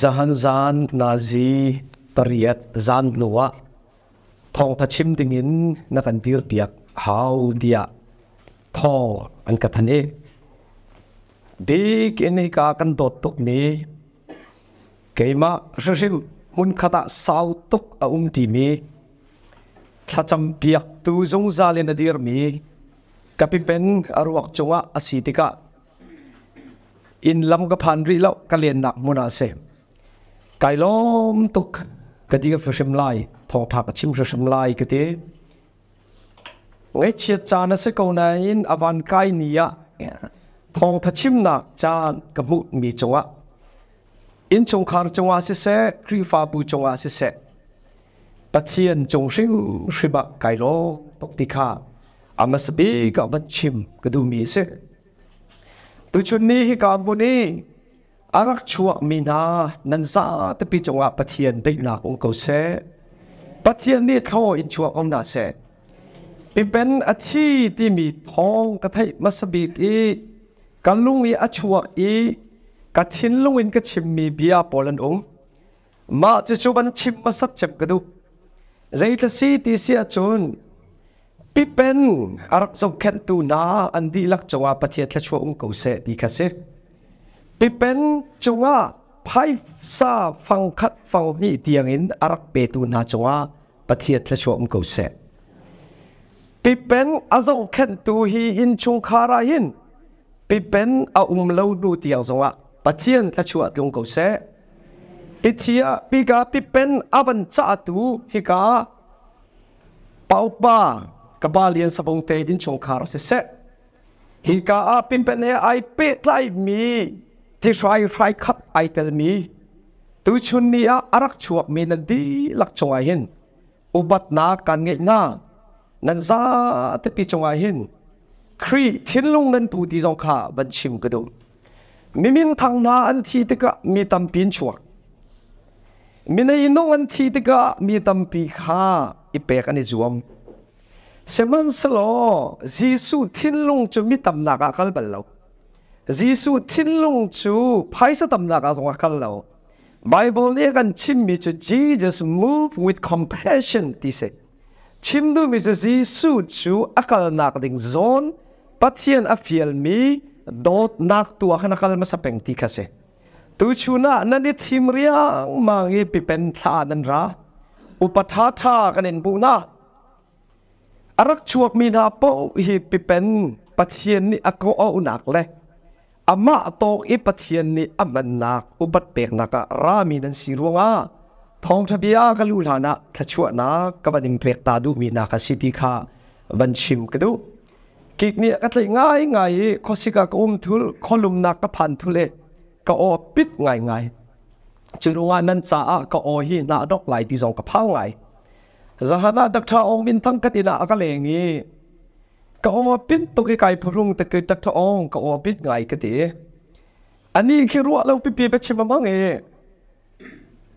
จหันจันนาจีตรียดจันนัวทองทัชิมติงินนักันทีรเปียกหาวดียทองอันกัทนเอดีกินกากันตดตุกนี้เกมารชิมมุนคตะสาวตุกอุมทีมีทัชมเปียกตูจงซาลินดีรมีกับพิเป็นอรวักจงวะอสิติกะอินลำกับพันริเลกะเลียนหนักมุนาเซไก่ลอมตุกกะดีกับฟิมไล ทองทักชิมฟิมไลกะดีไงเชีจานสกนานอวันไกนี้ทองทัชิมนักจานกบุดมีจังวะอินจงคารจงวะสิเสครีฟาปูจงวะสิเสปัจเจียนจงซิงสิบะไกโลตกติคาอามาสบีกับบัชิมกระดูมีเสตุชนนี้การบุนี้อารักชัวมีนา นันซาตปีจงอาปะเทียนได้หนักองกเสปะเทียนนี่เขาอินชัวอมนาเสปีเป็นอาชีพที่มีทองกระไทมัสบีกอีกันลุงอีอาชัวอีกัดชินลุงอินกัดชิมมีเบียปอลันอง มาจะชวบันชิมมาสักเจ็บกระดูใจตศซีตีเสียจนปีเป็นอารักสงแคนตูนาอันดีลักจงวาปะเทียนทละชัวองกเสดีค่ะเสปิเป็นจงว่าภายซาฟังคัดฟังนี่เตียงอินอารักเปตูนาจงว่าปฏิเทธและชวมกุศลปิเป็นอาจงเข็นตูฮีอินชงคาราอินปิเป็นอาอุมเลวดูเตียงจงว่าปฏิเทธและชวมกุศลปิเทียปีกาปิเป็นอาบันจ้าตูฮิกาป่าวปากบาลียนสบงเตดินชงคาราเสเสฮิกาอาปิเป็นเอไอเปตไลมีที่ใครไครขัดไอเตลมีตุชุนนี้อารักชวบมีนันดีลักชงไอหินอุบัตินาการเงยหน้านันซาเตปีชงไอหินครีทิ้นลงนันตูดีจงขาบัญชิมกระดุมมิมิงทางนาอันทีตกะมีตัมปีนชวกมินไ้นงอันทีตกะมีตัมปีขาอีเปกอันนี้จวม เสมันสโลจีสูทิ้นลงจะมีตัมนากากันเปลลเจิสูทิ้งลงชูไพศาลตำนักสงฆ์ขั้นเราไบเบิลเนี่กันชิมมิชจีจัส move with compassion ดิเซชิมดูมิจจีสูชูอาการนักดิ้งโซนปัจเจียนอาฟิลมีโดอนักตัวขณนขั้นมาสเปงติกาเซตัวชูน่านั่นนี่ทิมเรียงมังย์ปิเป็นท่านันระอุปทาทากันเองปูน่าอรักชวกมีนาโปฮิปิเป็นปัจเจียนนี่อากโอุนักเลยอามาตกอิปเทียนนี่อามันนักอุบัติเปกนักรามีนันสิรวงอทองทะเบียกลูลานะทะชั่วนะกบดนิมเปกตาดูมีนักสิทธิคาวันชิมกันดูกิกนี่ก็เลยง่ายง่ายข้อสิกาอุ้มทุลข้อลุมนักก็ผ่านทุเลก็อปิดง่ายง่ายจรวงานันจ้าก็อหีนาดอกไหลที่สองกับพ่าง่ายจะหาดักชาองมินทั้งกตินาก็เลงี้ก็อ่าปินตุกิไก่พรุ่งตะกิดตักทองก็อ่าปินไงก็ดีอันนี้คือรัวเราปีปีไปชิมมั่งเอ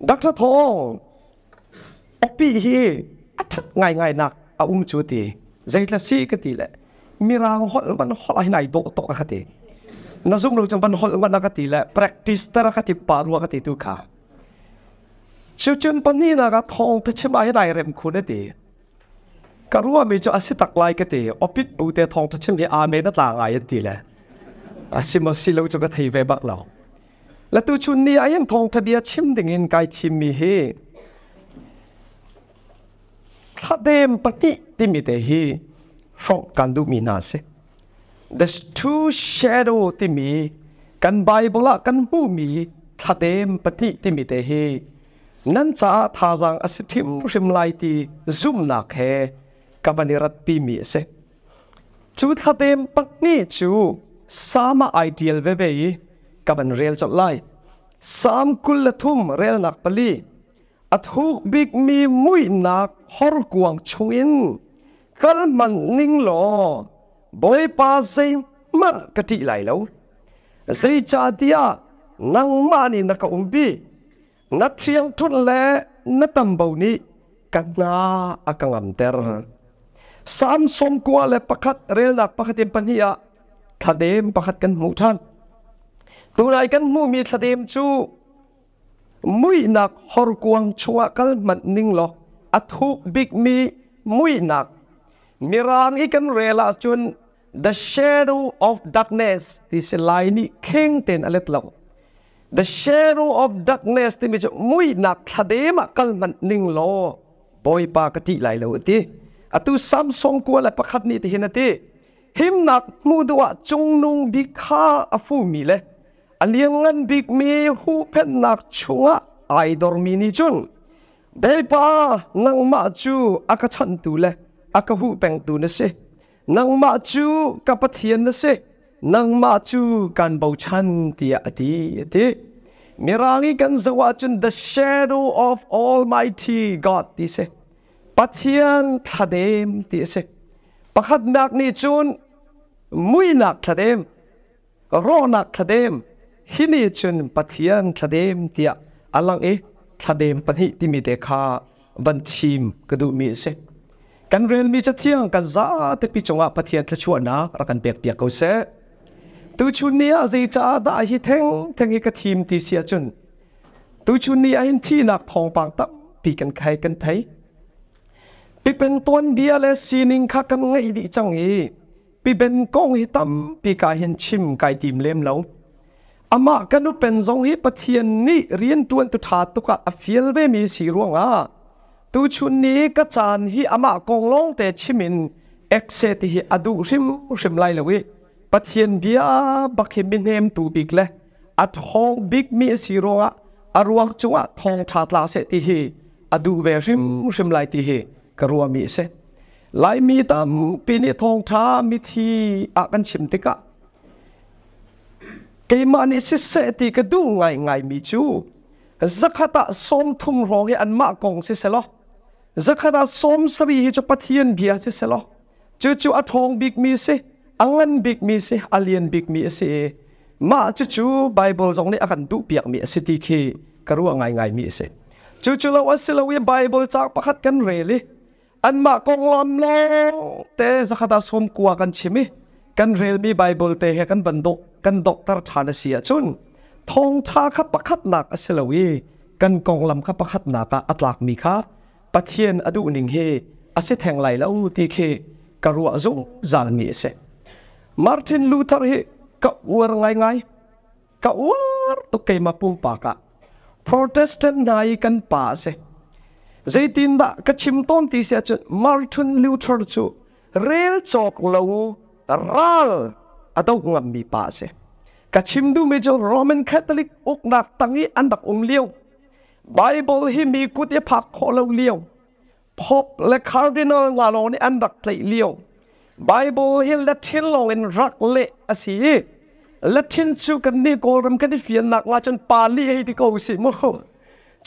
ดักทองเอปีฮีอัดง่ายง่ายนักอาอุ้มชูตีใจละซีก็ดีแหละมีรางหอลมันหอะไรไหนโตโตก็ดีนั่งซุ่มเราจังมันหอลมันก็ดีแหละ practice แต่ละก็ดีปารัวก็ดีทุกข่ชิวจนปนนี้นะกะทองจะชิม่งไหนเร็มคุณได้ดีกรัวมีจะอาศัยตักไลกันตีอภิปอุเตทองทะช่มเีอาเมนต่างไนตีเลยอาศมาสิเราจะก็ทีเวบักเราและตัวชุนนี้ไอ้ยังทองทะเบียชิมดิงเงินกายชิมมีเฮถ้าเดมปฏิติมิเตฮีฟ้องกันดูมีนาเส there's two shadow ทิมีกันไบบลักันหูมีถ้าเดมปฏิติมิเตฮีนั่นจะทารังอสิทิมริมไลตีซุ่มนักเฮ kabanirat pimi se chu khatem pakni chu sama ideal ve be kaban rel chot lai sam kul la thum rel nak pali athuk big mi mui nak hor kuang chungin kal man ning lo boy pa se mar kati lai lo sei cha tia nang ma ni na ka umbi na thiang thun le na tam bo ni ka na akangam ter สามสมกัวและประคัดเรียลักประคัดเต็มปัญญาทดเดมประคัดกันหมู่ท่านตัวนรยกันหมู่มีทดเดมชูมุยหนักฮอร์กวงชัวกันมันนิ่งหรอกอทุกบิกมีมุยหนักมีรางอีกันเรลาจุน the shadow of darkness ที่สลายนี่เข่งเต็นอะไรตลด the shadow of darkness ที่มีจะมุยหนักทดเดมกันมันนิ่งหรอปอยปากติไหลเลยที่อตุซัมซงกัวและประคตนี้ที่เห็นนีหิมนักมูดวะจงนุงบิคาอฟูมีเลยอเลียงเงินบิกมีหูเพ่นนักชัวไอดอร์มินิจุนเดี๋ยวป้านังมาจูอากาฉันตูเลยอากาหูเป่งตูนั่นสินังมาจูกับปะทียนนั่นสินังมาจูกันบ่าวฉันที่อาทีตมีรางีกันสวัสดิ์จุน the shadow of almighty God ที่เสปัจเจียนัดเดมตีเสกปัจจุบนักนี่จูนมุยนักทดเดมโอนักทดเดมฮินี่จูนปัจเจียนทดเดมตียอลังเอทดเดมปัญหิที่มีเดคาบัญชีมกระดูมีเสกกันเรียนมีจะเที่ยงกันซาแต่พีจงว่าปัจเจียนทะชวนักรักกันเปียกเปียกเขาเสตูชุนนี้อาจจะได้ห้เทงเทงให้กับทีมที่เสียจนตูชุนนี้อาจที่นักทองปางตั้ปีกันใครกันไทยปีเป็นต้นเดียเลสีนิงคากกันไงดีจังอปีเป็นกองหิตำมปีกายเห็นชิมกายตีมเล่มแล้วอามากันุเป็นทรงฮิปเทียนนี่เรียนตวนตุถาตุกะอเฟียลเวมีสีร่วงอ่ะตูชุนนี้ก็จานฮิอามากองลงแต่ชิมินเอ็กเซติฮิอดูริมริมไลเลวิปเทียนเบียบักเฮมินเฮมตูบิกเลอัดห้องบิกมีสีร่วงอ่ะอรวงจัวทองชาตลาเซติฮิอดูเวริมริมไลติฮิกรัวมีเสลายมีตามปีนี้ทองท้ามิทีอากันชิมติกะกีมันอิสิเสติกะดูไงไงมีจูสักขตะสมทุ่งรองอันมากกงสิเสลอสักขตะสมสรีฮิจปะเทียนเบียสิเสลอจูจูอทองบิกมีสิอังันบิกมีสิอาเลียนบิกมีสิมาจูจูไบเบิลจงนี้อากันดูเปียกมีสิทีเคกรัวไงไงมีสิจูจูเราอัสิเราเวไบเบิลจากประคัดกันเรลิอันมากงลอลโลเตสักตาสมกัากันชิมิกันเรียนมีไบเบิลเตะกันบันดกกันด็อกเตอร์ชานเสียจุนทองชาขับประคัดหนักอสลวีกันกองลำขับประคัดหนักอัตลักมีค่ะปจเจียนอดุนิงเฮอาศัแทงไหลแล้วตีเคกรัวจงจานมีเสมาร์ตินลูเทอร์เฮกะอวรไงไงกะอวรตุกเกมาปุ่มปากะโปรเตสแตนต์นายกันป่าเสจตินดกระชิมต้นที่เสียจุดมาร์ทินลิวทอร์จูเรลจอกเลวรัลอะตัวงับมีปาเซกระชิมดูเมจโรมันคาทอลิกอุกนักตั้งยอันดักองเลี้ยวไบเบิลที่มีกุฏิพักขอลเลี้ยวพบและคาร์ดินอลลาโลนี้อันดักไตเลี้ยวไบเบิลที่ละทินลองอินรักเลอะสีละทินชูกันนี่โกรมกันที่เฟียนนักลาจนปาลี่ให้ที่เกาสิมั่ง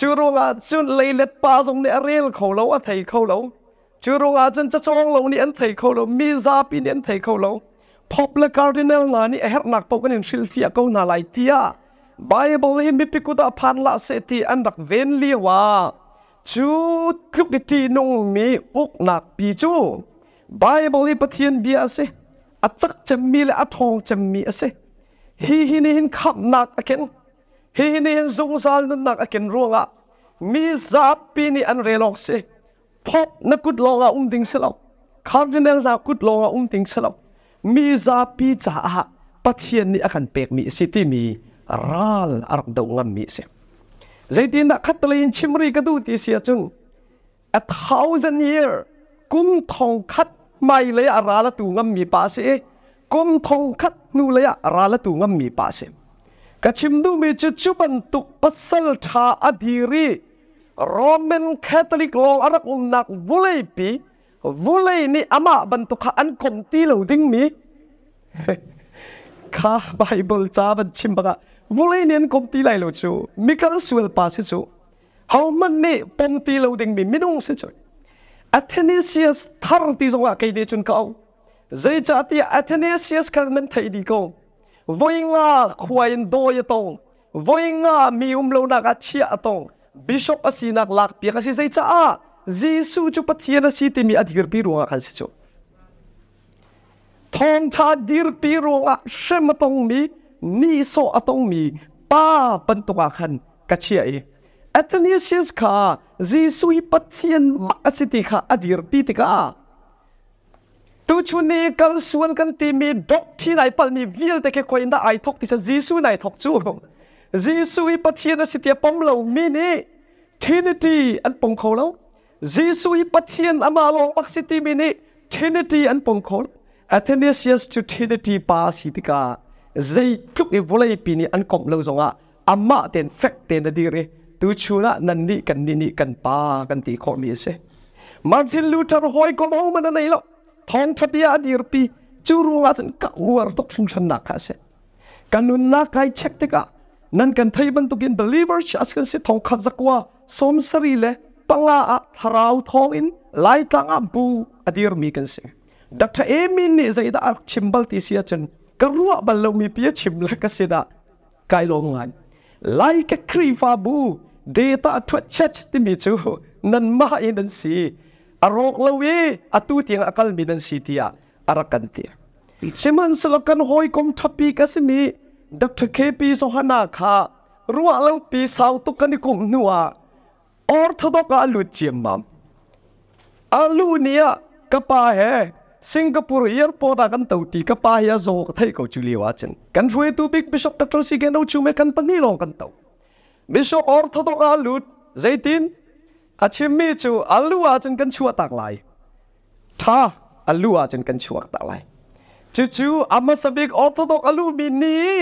จูรอาจุนเลยเล็ดปาตรงเนี่ยเรียลเขาเราอันไทยเขาเราจูรอาจนจะช่องเราเนี่ยอันไทยเขาเรามีซาปีเนี่ยอันไทยเขาเราพบละการดินลานี่เอร์นักปกันนชิลฟีขาหนาไลตียาไบเบิลฮิมิพิกุตาพันละเศรษฐีอันดักเวนเลียวาจูคลุกดิตีนงมีอุกหนักปีจูไบเบิลฮิปเทียนเบียเซอัจักจะมีและอัทองจะมีเซฮีฮินินขับหนักอเคนฮีนี่ยุงสาลนนักอักเกนรัวงะมีซาปีนี่อันเรลองเซพบนักกุดลองอะอุ้มดิ้งสลับคาร์ดินัลนักกุดลองอะอุ้มดิ้งสลับมีซาปีจ้าปัจเจียนนี่อักันเป็กมีสิทธิมีรัลอักดงันมีเซจตินักขัดเลียชิมรีกันดูที่เสียจุง a thousand year กุมทองขัดไม่เลยอะราละตุงันมีปาเซกุมทองขัดนูเลยอะราละตุงันมีปาเซกชิมดูมีจุดจุบันตุกปัสลทาอดีรีโรเมนแคทอลิกลองอรักอุนักวุเลยปีวุเลยนี่อามาบันตุะอันคมตีเหลาดิ้งมีข้าไบเบิลจ้าบันชิมบะวุเลยนี่อันคมตีไลเหลาจูมิคัลสเวลปาสิจูเฮามันนี่ปมตีเหลาดิ้งมีมินุงสิจูอัธเนเซียสทาร์ตีจงว่าคยเดจุนเขาใจจัาที่อัธเนเซียสคันมันไทยดีกง voi nga khuain do ye tong voi nga mi um lo na ka chia atong bishop asinak lak pia kasi zai cha a jisu chu pathian asi ti mi adhir pi ruanga kan si chu thong tha dir pi ruanga shem atong mi ni so atong mi pa pan à khan ka chia e Athanasius ka jisu hi pathian ma asi ti kha adhir pi ti ka ุชุนีกัลสวนกันตีมีดอกที่ไหนปัลมีวิลแต่แค่คนนั้นไอทอกที่ฉันจีซูไหนทอกจู่จิสุอิปัทเทนสิเตียปอมเหล่ามีนี่ทินิตีอันปงเขาแล้วจิสุอิปัทเทนอามาลองอักสิตีมีนี่ทินิตีอันปงเขาแอธเนเซียสจุูทินิตีปาสิติกาใจคุกอีวุ่นไปีนี้อันกบเหล่าสงะอามาเตนเฟกเตนดีเรตุชุนะนันนี่กันนี่กันปากันตีคอมีเซมาร์ติลูเทอร์ฮอยก็มองมันอี้แล้วทองทัดยาดีรปีจูรัวจนกะหัวตกฟุ้งชนักฮะเสกันนุนนักไกเช็คติกะนั่นกันไทยบรรทุกิน believer ชัสกันสิทองขัดจักว่าสมสรีเลปังลาทาราวทองอินไลตังอับบูอดีรมีกันเสดักทเอมินเนี่ใจดาชิมบัลติเสียจนกรัวบัลลูมีเปียชิมละกเสดาไกลงงานไลกครีฟาบูเดต้าทวดเช็ดทีมิจูนั่นมาอินันสี arok lawe atu tiang akal minan sitia arakan tia seman selakan hoi kom tapi kasmi, Dr. KP Sohana kha ruwa lau pi sau tu kan kum nuwa orthodok alu ciamam alu nia kapa he Singapore airport akan tahu ti kapa ya zo thai kau culi wacan kan ruwe tu big bishop Dr. Sigeno chume kan pangilong kan tahu bishop orthodok alu zaitin อาชิมีจูอัลลูอาจนกันชัวตากไหลท่าอัลลูอาจนกันชัวตากไหลจูจูอามาสบิกออโตดอกอัลลูมินี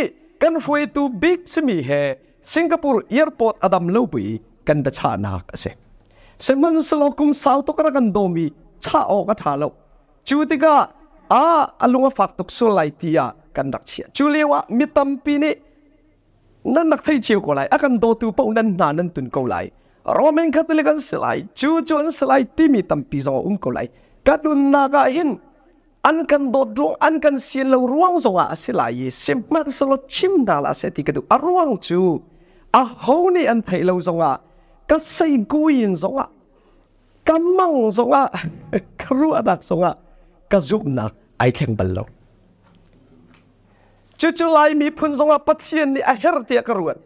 กันฟวยตูบิกสมีเฮสิงคโปร์เอียร์พอร์ตอดัมลูบีกันระชานักเสสมันสโลกุมสาวตกระกันโดมีชาออกกทาลจูติกาอาอัลลุงฟักตกสุไลตียากันดักเชียจูเลวะมิตัมปีนีนั่นนักที่เชียวก็ไหลอากันโดตูปูนั่นนานันตุนก็ไล Roman Catholic an selai chu chu an selai timi tampi zong um ko lai kadun naga in an kan dot ruang an kan sian à, lo ruang zong a selai sem mak solo chim dal a seti kadu a chu a ho ni an thei lo zong a ka sei guin zong a ka mang zong a ka ru adak zong a ka zup nak ai theng bal lo chu chu lai mi phun zong a à, pathian ni a à, her tia ka ruan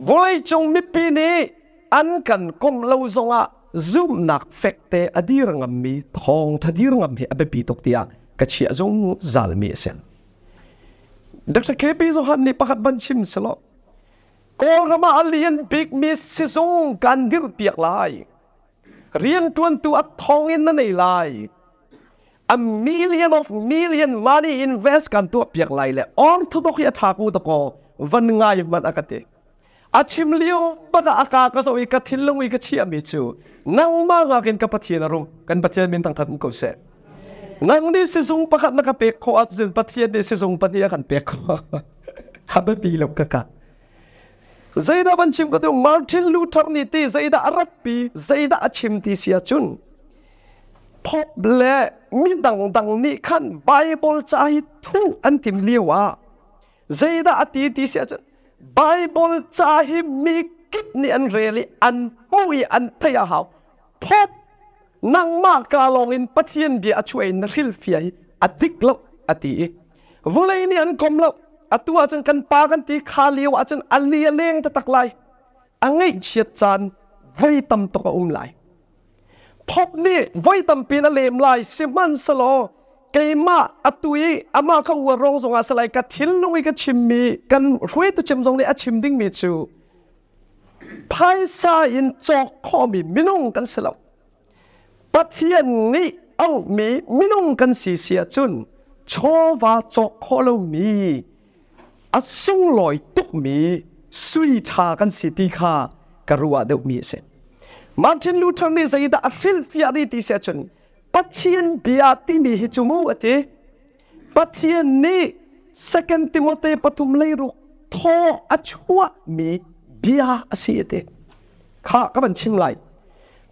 volai chong mi pi ni an kan kom lo zonga zoom nak fekte adir ngam mi thong thadir ngam hi abe pi tok tia ka chi azong zal mi sen dr kp zo han ni pakhat ban chim selo kol rama alien big miss si zong kan dir piak lai rian tuan tu at thong in na nei lai a million of million money invest kan tu piak lai le on thu dok ya thaku to ko van ngai man akate achim lio bana aka ka so ka thillung ka chi ami chu nang ma nga ken ka pathian aro kan pathian min tang khat ko se nang ni se sung pakat na ka pe ko at jin pathian ni se sung pania kan pe ko habe pi lok ka ka zaida ban chim ka tu martin luther ni ti zaida arat pi zaida achim ti sia chun pop le mi dang dang ni khan bible cha hi thu an tim liwa zaida ati ti sia chun ไบเบิลจะให้มีกิบนี่อันเรื่องอันมุ่ยอันเทยาหาพบนังมากาลองอินปัจเจียนเบียช่วยนริลฟียอดิกละอตีวุนลยนี่อันก้มละอตัวจนกันปากันทีคาเลียวจนอันเลียเลงตะตะไลอังไยเชียจันไว้ตมตัวอุ้มไลพบนี่ไว้ตมปีนเลมไลซิมันสโลกมาอตุยอามาเขาวัวรองสงอาสลายกัดทิ้งลงไปกัดชิมมีกันรวยตัวชิมทรงลยอชิมดิ้งมีชูไพศซาอินจอกข้อมีมินงกันสลับปัจเจียนนี้เอามีมินงกันสีเสียจุนชอว่าจอกข้อเรามีอาสงลอยตุกมีสุยชากันสีตีคากรัวเดวมีเสมาร์ตินลูทอร์นี่ใจดาฟิลฟิอาริตีเสียจุน Patien biati mi hichumu ati. Patien ni second Timothy patum leiru tho achua mi bia asi ati. Kha kaban ching lai.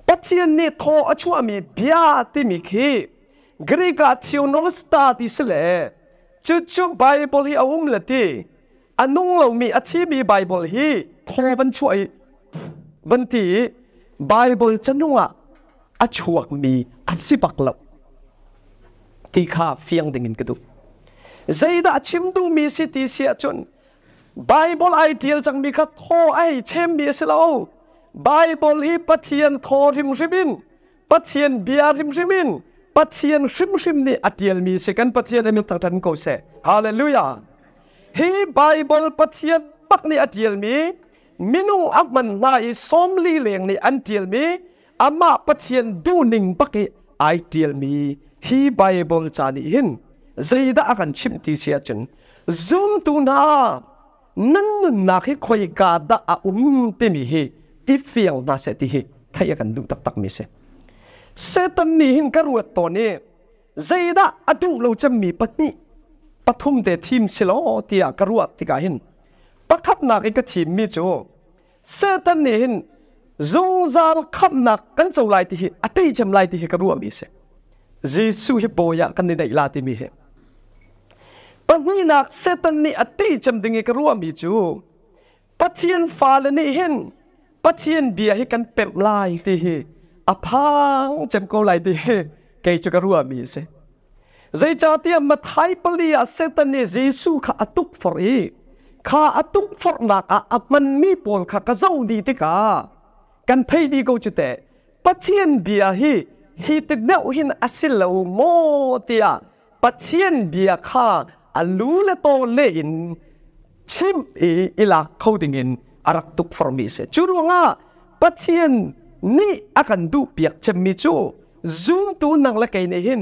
Patien ni tho achua mi bia ti mi ki. Grega tionolsta ti sile. Chuchu Bible hi awum lati. Anung lo mi achi mi Bible hi tho ban chuai. Ban ti Bible chanunga อัชรกมีอัสิปักลับที่ข้าเฟียงดิ่งินกระดูใจดาชิมดูมีสิทธิเสียจนไบเบิลไอเดียจังมีคัทโอไอเชมมีสิเรวไบเบิลอีปะเทียนโทริมชิมินปะเทียนเบียริมชิมินปะเทียนชิมชิมนี่อเดียลมีสิกันปะเทียนมีตังทันก็เสฮาเลลูยาฮีไบเบิลปะเทียนปักนี่อเดียลมีมินุอักมันนายสมลีเลียงนี่อันเดียลมีอามาปเชียนดูนิ่งปกิไอเดียลมีฮีไบเบิลจานิหินจีดะอากันชิมตีเสียจน zoom ตูนานั่นนักให้คอยกาดะอาอุ้มตีมีฮีอิฟิลนาเซติฮีทยกันดูตักตักมีเสเซตันนิหินกระรัวตัวนี้จีดะอดูเราจะมีปัตนิปทุมเดทีมสิโลเตียกระรัวติกาหินปักทับนักให้กทีมมีจูเซตันนิหิน zong zar khap nak kan chau lai ti hi atei cham lai ti hi ka ruam ise jesu hi boya kan ni dai la ti mi he pangi nak setan ni atei cham dingi ka ruam mi chu pathian fal ni hin pathian bia hi kan pep lai ti hi aphang cham ko lai ti hi ke chu ka ruam mi se zai cha ti ma thai pali a setan ni jesu kha atuk for e kha atuk for nak a man mi pol kha ka zau di ti ka กันไพดีกูจุดแต่ปัจเจียนเบียฮีฮีตึกเดาหินอาศิลาโมเตียปัจเจียนเบียข้าอลู้ลโตเล่นชิมอีลาเขาดิ่งินอารักตุกฟอร์มิเจุรว่าปัจเจียนนี่อากันดูเปียกจะมีจู zoom ตัวนังเล็กในหิน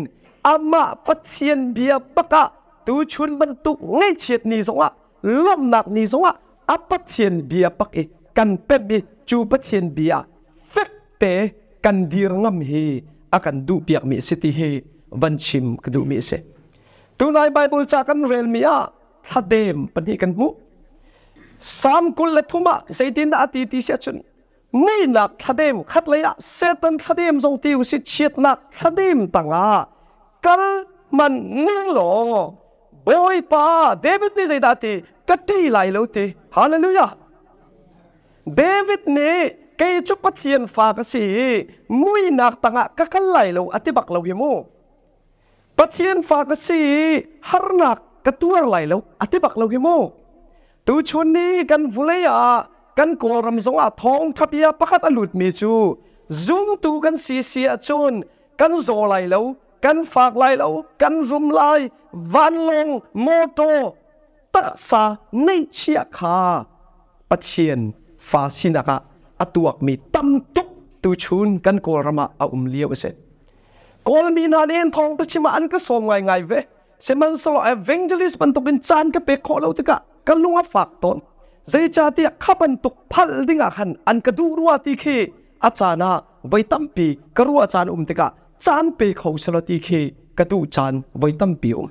อามาปัจเจียนเบียปะกะตัวชุนบรรทุกางเฉียดนี่สงอะล้มหนักนี่สงอ่ะอาปัจเจียนเบียปะกิกันเป็บมี chu pathian bia fek tế, cần dir ngam hi a kan du piak mi siti hi van chim ka du mi se tunai bible cha kan rel mi a thadem pani kan mu sam kul le thuma seitin da đã ti ti se chun nei nak thadem khat leya setan thadem zong tiu si chiết chiet nak thadem a, kal man ngeng lo boy pa david ni zaidati katti lai lo ti, hallelujah เดวิดนี่กยจุกเชียนฟากสีมุยนักตังะกะกไหลเราอธิบักเราหิมูปะเชียนฟากสีฮารนักกะตัวไหลเราอธิบักเราหิมูตัวชนนี้กันฟุเลยะกันกอรำสงอาทองทับยาประคัดอลุดมีจู zoom ตูกันสีเสียชนกันโซไหลเรากันฝากไหลเรากันรุมไหลวันลงโมโต ตะสาในเชียคาปะเชียนฟาสินักะอตัวมีตั้มตุกตูชุนกันกอรมาอาอุมเลียวเสร็จกอลมีนาเรนทองตัชิมาอันก็สมไงไงเวเซมันสโลเอเวนเจลิสปันตุกินจานก็เปโคเลาติกะกันลุงฝากตนเจจาตยขับันตุกพัลดิงะหันอันก็ดูรัวติเคอาจานะไวตั้มปีกรัวอาจารย์อุมติกะจานเปเขาสลติเคกระดูจานไวตั้มปีอุม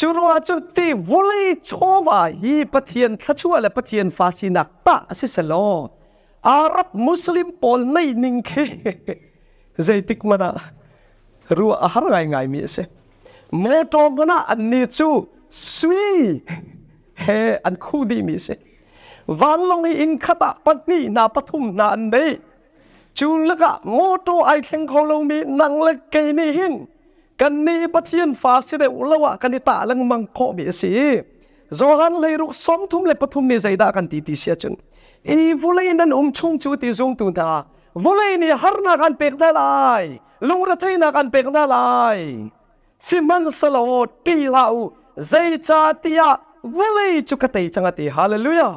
จุรัวจุตีวุลีโชวาฮีปะเทียนทัชัวและปะเทียนฟาชินักตะสิสโลอาหรับมุสลิมปนในนิงเคใจติกมันะรัวอาหารไงไงมีเสมโตกนะอันนี้จูสวีเฮอันคู่ดีมีเสวันลงอินขตะปัตนีนาปทุมนานเดจูลกะโมโตไอเทงโคลงมีนังเล็กเกนี่หินกันนี่ปัจเจียนฟ้าสิไดอุลวะกันนี่ตาลังมังโคบีสิจอกันเลยรุกสมทุมเลยปทุมนี่ใจดากันตีตีเสียจนอีวุเลยนั้นอุ้มชงจูตีจงตุนตาวุเลยนี่ฮาร์นากันเป็กได้ลลุงระเทนากันเป็กได้ลสิมันสโลตีลาวใจจาติยาวุเลยจุกเตยจังตีฮาเลลูยา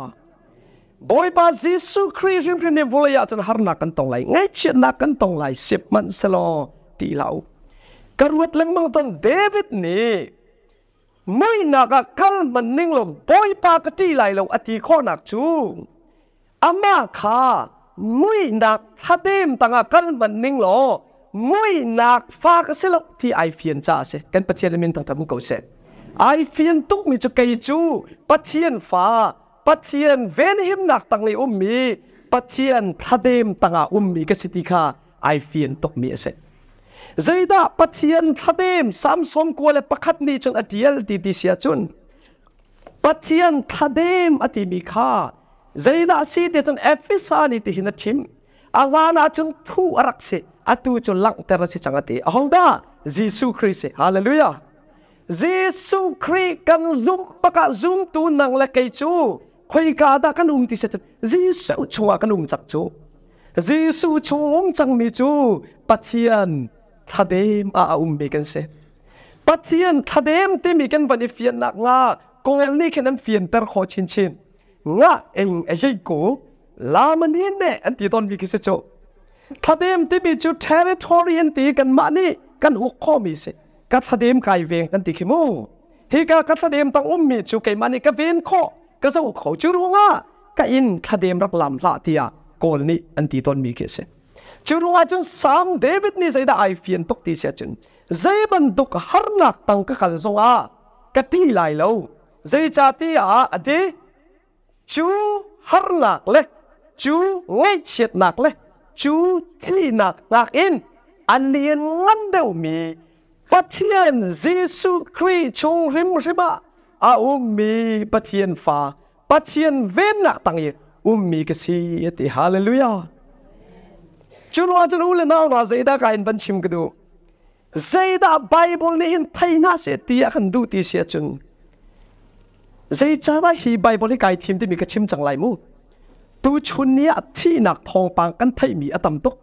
บอยปาซิสุครีริมครีนเนวุเลยจนฮาร์นากันตรงไลไงเชียนากันตรงไหลสิมันสโลตีลาวกรวดลังมังตันเดวิดนี่ไม่นักกันมันนิ่งลงปอยปากจีไหลลงอธิข้อนักชูอามาคาไม่นักฮัดเดมต่างกันมันนิ่งลงไม่นักฟากเสลที่ไอเฟียนจ้าเสกันปจเจียนมินต่างตามุกเสกไอเฟียนตุกมีจุกยจูปจเจียนฟ้าปจเจียนเวนหิมนักต่างเลยอุ้มมีปจเจียนฮัดเดมต่างอุ้มมีกสิติคาไอเฟียนตุกมีเสก zaida pathian thatem samsom kole pakhat ni chun atial ti ti sia chun pathian thadem ati mi kha zaida si te chun efisa ni ti hina thim alana chun thu arak se atu chun lang ter si changati ahongda jisu christ hallelujah jisu christ kan zum paka zum tu nang la kai chu khoi ka da kan um ti se jisu chua kan um chak chu jisu chung um chang mi chu pathian ทะเดมอาอุมเบกันเซปัจเจียนทเดมที่มีกันวันนี้เฟียนหนักงากงเอลนี่แค่นั้นเฟียนเตอร์ขอชินชินงาเองเอเจกูลามันนี่เนี่ยอันที่ตอนมีกิเสจทะเดมที่มีจุดเทเรทอรีนตีกันมานี่กันอุกข้อมีเสกัทะเดมายเวงกันติขิมูที่กากัทะเดมต้องอุ้มมีจุกไกมันนี่ก็เวนข้อก็จะอุกเขาจุรุงา่ก็อินทะเดมรับลำละเตียโกลนี่อันที่ตอนมีกิเสจ chun wa chun sang david ni zaida ai fian tok ti sia chun zai ban duk har nak tang ka khal à, cái ti lại lâu, zai cha ti à, ade chu har nak le chu ngay chiet nak le chu thi nak nak in an lien ngan đầu mi pathian jesu kri chung rim riba a um mi pathian fa pathian ven nak tang ye um mi ka si ti hallelujah จุลว่าจุลูเลน่าวนาเจดากาอินบันชิมกดูเจดาไบเบิลนี่อินไทยน่าเสียตีอันดูตีเสียจุนเจจาด้ฮีไบเบิลที่กลทีมที่มีกระชิมจังไรมูตูชุนเนี่ยที่หนักทองปังกันไทยมีอตมตก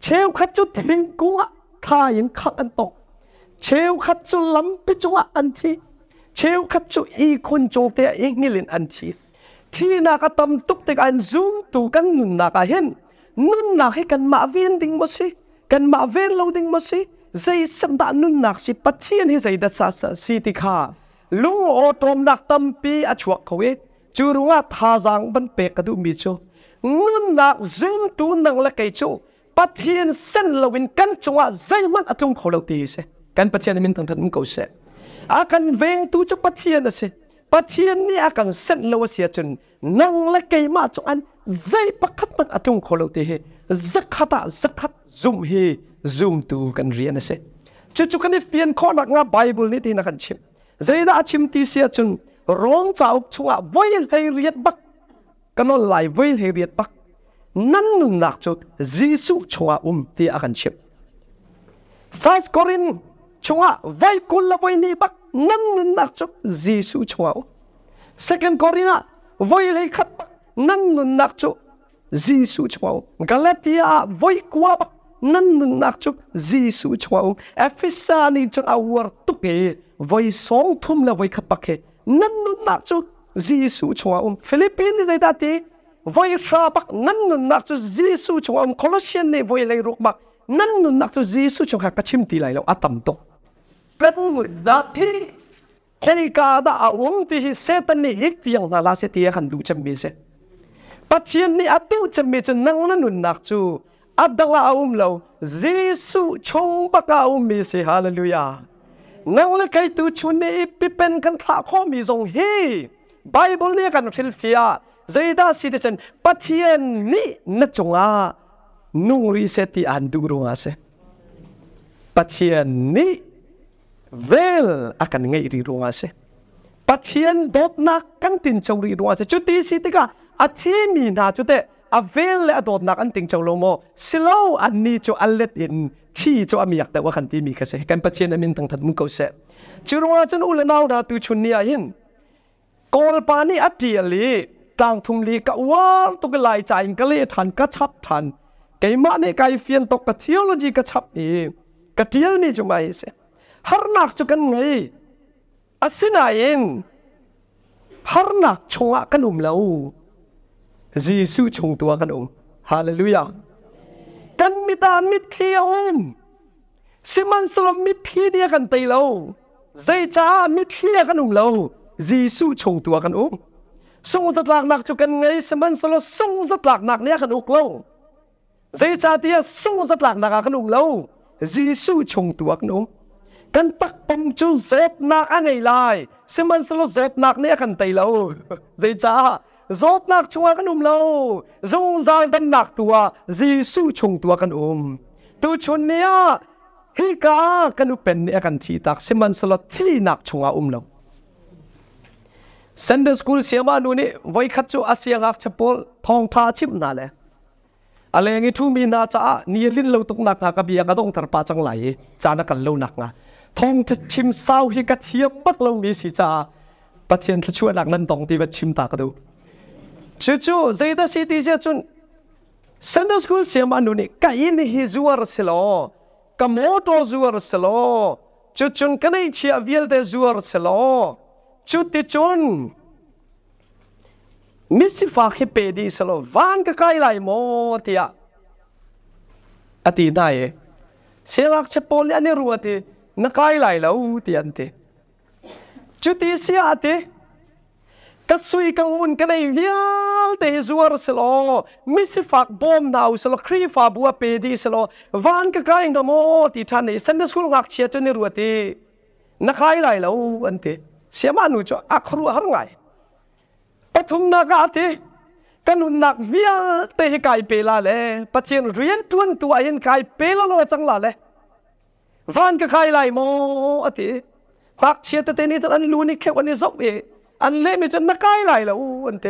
เชลขัดจุดเพ่งกุ้งอ่ะท้ายิงขักอันตกเชลขัดจุดล้ำไิจุงอะอันที่เชลขัดจุดอีคนโจงเตะเองนี่เล่นอันที่ที่นักตมตกแต่การซูมตูกันหนุนนักเห็น nun nak hi kan ma ven ding mo si kan ma ven lo ding mo si zai sam da nun nak si patien hi zai da sa sa si ti kha lung o tom nak tam pi a chuak khoe chu runga tha jang ban pe ka du mi chu nun nak zem tu nang la kai chu patien sen lawin kan chunga zai man atung kho lo ti se kan patien min tang than ko se a kan veng tu chu patien a se patien ni a kan sen lo sia chun nang la kai ma chu an zai pakhat man atung kholo te he zakhata zakhat zum he zum tu kan rian ase chu chu kan fian kho nak nga bible ni ti na kan chim zaida achim ti sia chun rong chauk chunga voil hei riat bak kanon lai voil hei riat bak nan nun nak chu jisu chunga um ti a kan chim first corin chunga vai kul la voi ni bak nan nun nak chu jisu chunga second corina voil hei khat bak nan nun nak chu Gisu chuau Galatia voi kwa nan nun nak chu Gisu chuau Efesa ni chu awar tu ke voi song thum la voi khapak he nan nun nak chu Gisu chuau Philippines zai ta ti voi sha pak nan nun nak chu Gisu chuau Colossian ne voi lai ruk bak nan nun nak chu Gisu chu kha kachim ti lai lo atam to Rất người đã thi Thế thì cả đã ổn thì sẽ tân này ít phiền là là sẽ tía hẳn đủ chậm bì sẽ. ปัจเจียนนี่อาตุจะมีจะนั่งนั่นนุนนักจูอดังลาอุมเรวเยซูชงปากอุมมีสิฮาเลลูยานั่งละใครตูชุนี่ปิเป็นกันทะข้อมีทรงเฮไบเบิลเนี่ยกันฟิลฟิอาเจด้าสิเดชันปัจเจียนนี่นั่นจงอานุ่งรีเซติอันดูรงอาเซปัจเจียนนี่เวลอาการไงรีรงอาเซปัจเจียนดอกนักกันตินจงรีรงอาเซจุดที่สิติกาอาทิมีนาจุดเดอาเวลและดดนักอันติงเจ้าลมอสิโลอันนี้จะอันเล็ดอินที่จะอามีอยากแต่ว่าขันที่มีกษกันปัจเจนมินตั้งทัดมุกเกาเสจุรงอาจันอุลนาวนาตุชุนเนียอินกอลปานีอัดเดียลีต่างทุมลีกะวานตุกลายใจกะเลทันกะชับทันเกมานี่ไกเฟียนตกกะเทียโลจีกะชับอีกะเทียวนี่จะไม่เสฮารนักจะกันไงอสินายินฮารนักชงอะกันอุมเลวยิสูชงตัวกันองฮาเลลูยา กันมิตามิดเคลียมสิมันสลมมิดพีเดียกันตีเราใจจ้ามิดเคลียกันองเราจิสูชงตัวกันองสงสัตหลักหนักจุกันไงสิมันสลมสงสัตหลักหนักเนี่ยกันองเราใจจ้าเตียสงสัตหลักหนักกันองเราจิสูชงตัวกันองกันตักปมจุเซบนักอะไรไล่สิมันสลมเซบนักเนี่ยกันตีเราใจจ้าโจบนักชัวกันอุ้มเราจงใจเป็นหนักตัวจีสู้ชงตัวกันอุ้มตัวชนเนี้ยฮิกากันอุเป็นเนี่ยกันทีตักสมันสลดที่หนักชงอุ้มเราเซนเดอร์สกูลเสียมาดูนี่ไว้ขัดจูอาเซียงักเฉพาะทองทาชิมนั่นแหละอะไรอย่างี้ทุ่มีนาจ้านี่ยลินเราตกหนักกับเบียก็ต้องถรปาจังไหลจานักันเราหนักนะทองจะชิมเศร้าฮิกาเทียมปักเรามีสีจ้าปัจเจียนะช่วยหลักนั้นตองตีว่าชิมตากระดู Cucu, saya cerita Siti Jacun. Sunday school siamanu ni, kain hizuar selo, kamoto silo. Cucu, cucun kanai cia viel de zuar silo. cuti cun. Misi fakih pedi silo, van ke kai lai mo tia. Ati dae, nak cepol ni ane ruat ruati, nakai lai lau tiante. Cuti siate, kasui kang un kanai vial te zuar selongo misi fak bom nau selo kri fa bua pe di selo van ka kai ngamo ti than nei san school ngak che chu ni ruati na khai lai lo ante sema nu cho akhru har ngai pathum na ga te kanun nak vial te kai pe la le pachin rian tuan tu ayin kai pe la lo chang la le van ka khai lai mo ati pak che te ni tan lu ni khe wani zok e อันเละมีจนนักไกลไหลแล้วอันเต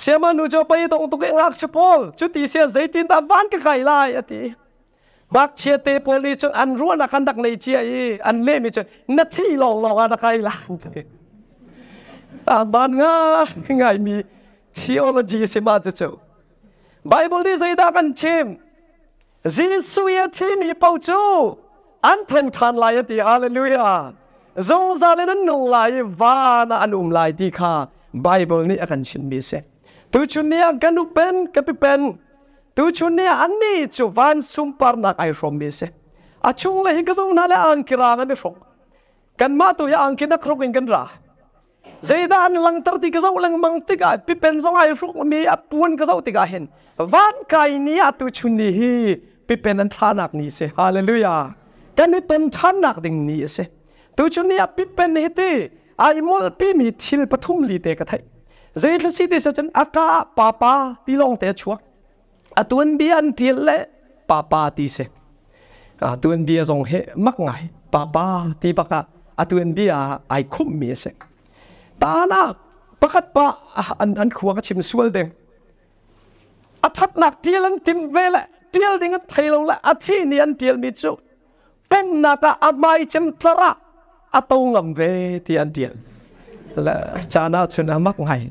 เสียมันดูจะไปตรงตุกเองรักเฉพาะจุดที่เสียใจตินตาบ้านก็ไกลไหลอันเตีบักเชียเตปอลีจนอันรั่วนักขันดักในเชียอันเละมีจนนักที่หลอกหลอกนักไกลไหลตาบ้านง่ายง่ายมีเชียวโันจีเสียมาจะเจ้าไบเบิลที่ใจดักันเชมจีสุยที่มีเป้าจูอันทงทานไหลอันเตีอาเลลูยาจงซาเลนั้นงลายวานะอันอุมลายที่ข้าไบเบิลนี้อาการชินบีเซตัวชุนนี้กันูเป็นกับเป็นตัวชุนนี้อันนี้จูวันสุมปาร์นักไอฟรอมบีเซอาชงเลยก็ต้องนั่นแหละอังกิรางันด้ฟงกันมาตัวยาอังกินักรุกันกันรา Zaidan lang tarti ka า a ulang mang tiga pipen sa ay fruk mi apuan ka sa tigahin. Van kay ni atu chunihi pipen ang tanak ni se. Hallelujah. Ganito ang tanak ding ni se. ตัวชนนี้ปิเป็นเหตุไอ้มลปีมีทิลปทุมลีเตกไทยเจลสิเดชจันอากาป้าป้าตีลงเตชัวอตัวนี้อันเทียเลป้าป้าตีเสอตัวนียทรงเหมักไงป้าป้าตีปากะอตัวนี้ไอคุ้มมีเสตาหนักปากัดป้าอันอันขวากชิมสวลเดงอาทัดหนักเดียลันติมเวละเดียวดิ่งไทยลงละอทิ่นีอันเดียวมีจูเป็นนักอาไมเจมตระ à tâu ngầm về thì ăn tiền là cha na chuyện à mắc ngày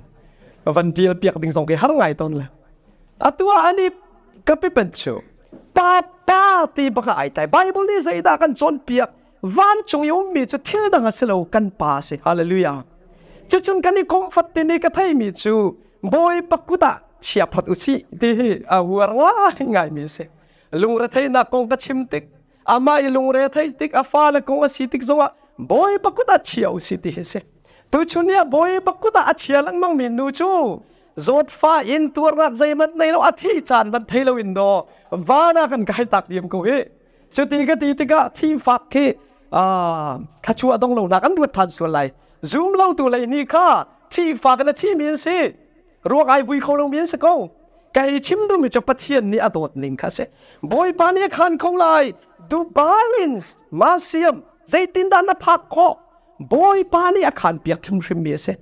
văn tiền việc tình dòng cái hát ngày tôn là à tua à, anh đi cấp bị bệnh chịu ta ta thì bậc ai tại Bible này dạy ta cần chọn việc van chung yếu mi cho thiên đàng sẽ lâu cần pa sẽ hallelujah chứ chúng cái này công phật tên cái thay mi chú bôi bậc cụ ta chia phật uchi thì à hùa ngã ngài mi sẽ lùng ra thấy na công cái chim tik, amai à, lùng ra thấy tik afa à, là công cái si tik giống บอยปกุตาเชียวสิทติเสิตุวชุนเนี่ยบอยปกุตาเชียลังมังมินูจูโจดฟ้าอินตัวรักใจมันในเราอธิจารมันเทลวินโดว่านากันไกตักเดียมกูเอชุดี่ก็ที่ที่ก็ที่ฟักคีอ่าข้าชัวต้องลงนักันดวทันส่วนไหล zoom เล่าตัวเลยนี่ค่ะที่ฟักกันที่มินสิรัวไอวุยเขาลงมินสกกไก่ชิมดูมีจะปะเทียนนี่อดดนิ่งค่ะเสบอยปานี่ขันเขาไลดูบาลินส์มาเซียม zaitin da na phak kho boy pani akhan piak thum shim mi se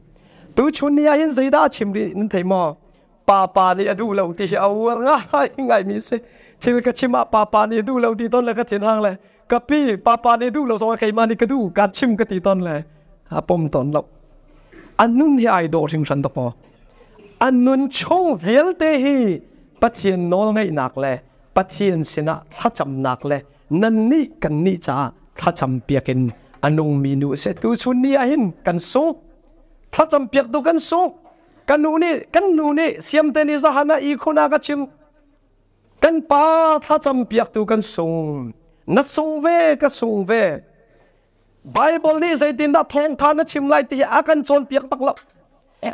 tu chuni a in zaida chim ri in thaimo pa pa ni adu lo ti awar nga ngai mi se thil ka chima pa pa ni adu lo ti ton la ka chin hang le kapi pa pa ni adu lo so kai ma ni ka du ka chim ka ti ton le a pom ton lo anun hi ai do sing san to po anun chong vel te hi patien nol ngai nak le patien sina ha cham nak le nan ni kan ni cha พระจำเปียกินอนุมีนุเสตุชุนีี่หินกันสงพระจำเปียกดูกันสงกันนูนี่กันนูนี่เสียมเตนิสหานะอีคนากชิมกันป้าพระจำเปียกดูกันสงนัสูงเวกสูงเวไบเบิลนี่ใส่ดินดาทองทานะชิมไลตีอากันจนเปียกปักหลับ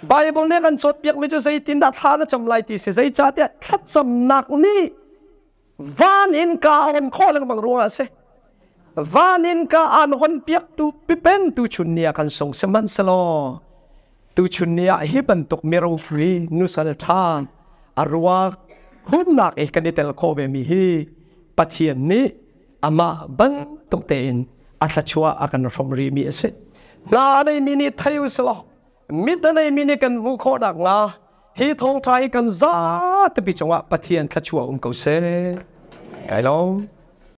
ไบเบิลนี่กันจนเปียกไม่จะใส่ดินดาทานะิมไลตีเสียใจจัดเนี่ยพระจำหนักนี่วานอินกาอ็มข้อเรื่องบางรัวเสียวานินกาอันหนเปียกตูปิเป็นตูชุนเนียกันส่งสมันสโลตูชุนเนียฮิบันตกมมรุฟรีนุสันทานอารวาหุ่นนักเอกนิตเตลโคเบมีฮีปัจเจียนนี้อามาบันตกเตนอัตชัวอากันฟอมรีมีเสซนาในมินิทายุสโลมิตรในมินิกันมุขดักลาฮีทงไทยกันซาตปิจงวะปัจเจียนขัชัวอุงค์เซ่ไอ้ลง